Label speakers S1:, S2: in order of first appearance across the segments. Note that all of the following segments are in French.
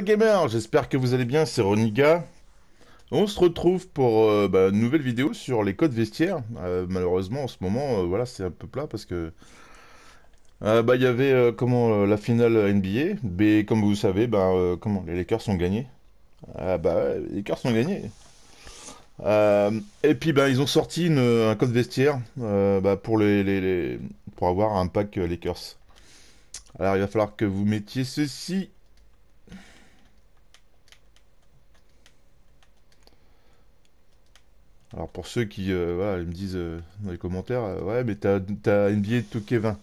S1: Gamer, j'espère que vous allez bien, c'est Roniga. On se retrouve pour euh, bah, une nouvelle vidéo sur les codes vestiaires. Euh, malheureusement, en ce moment, euh, voilà, c'est un peu plat parce que bah, il y avait comment la finale NBA. Mais comme vous savez, bah, comment les Lakers ont gagné. Ah, bah les Lakers ont gagné. et puis bah, ils ont sorti un code vestiaire bah, pour les, les, pour avoir un pack Lakers. Alors il va falloir que vous mettiez ceci Alors pour ceux qui euh, me disent euh, dans les commentaires, euh, ouais mais t'as NBA 2K20.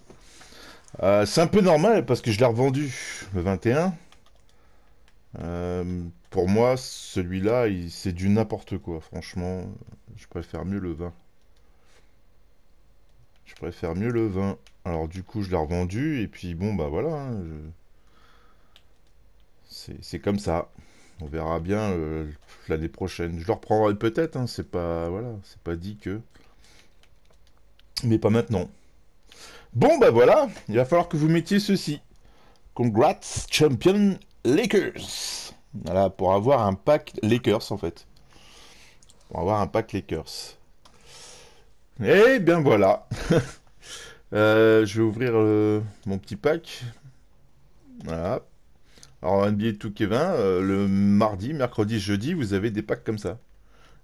S1: c'est un peu normal parce que je l'ai revendu le 21. pour moi, celui-là, c'est du n'importe quoi. Franchement, je préfère mieux le 20. Je préfère mieux le 20. Alors du coup, je l'ai revendu et puis bon bah voilà. Hein, c'est comme ça. On verra bien euh, l'année prochaine. Je le reprendrai peut-être, hein, c'est pas voilà, c'est pas dit que. Mais pas maintenant. Bon ben voilà, il va falloir que vous mettiez ceci. Congrats champion Lakers. Voilà, pour avoir un pack Lakers en fait. Pour avoir un pack Lakers. Eh bien voilà. Euh, je vais ouvrir euh, mon petit pack. Voilà. Alors, NBA 2K20, euh, le mardi, mercredi, jeudi, vous avez des packs comme ça.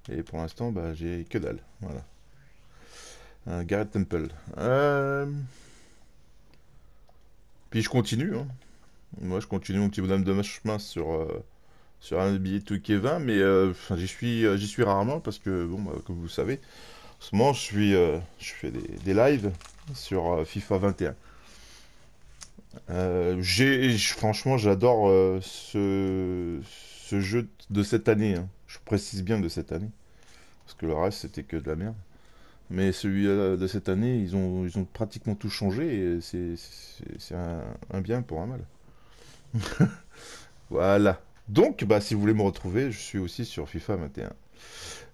S1: Et pour l'instant, bah, j'ai que dalle. Voilà. Garrett Temple. Euh, puis je continue. Hein. Moi, je continue mon petit bonhomme de ma chemin sur, euh, sur un billet 2K20, mais j'y suis, suis rarement parce que, bon, bah, comme vous le savez, en ce moment, je, suis, je fais des, des lives sur FIFA 21. Euh, franchement, j'adore euh, ce, jeu de cette année. Hein. Je précise bien de cette année. Parce que le reste, c'était que de la merde. Mais celui de cette année, ils ont, pratiquement tout changé. C'est, un, bien pour un mal. Voilà. Donc, bah, si vous voulez me retrouver, je suis aussi sur FIFA 21.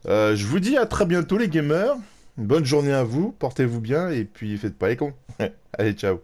S1: Euh, je vous dis à très bientôt, les gamers. Bonne journée à vous. Portez-vous bien. Et puis, faites pas les cons. Allez, ciao.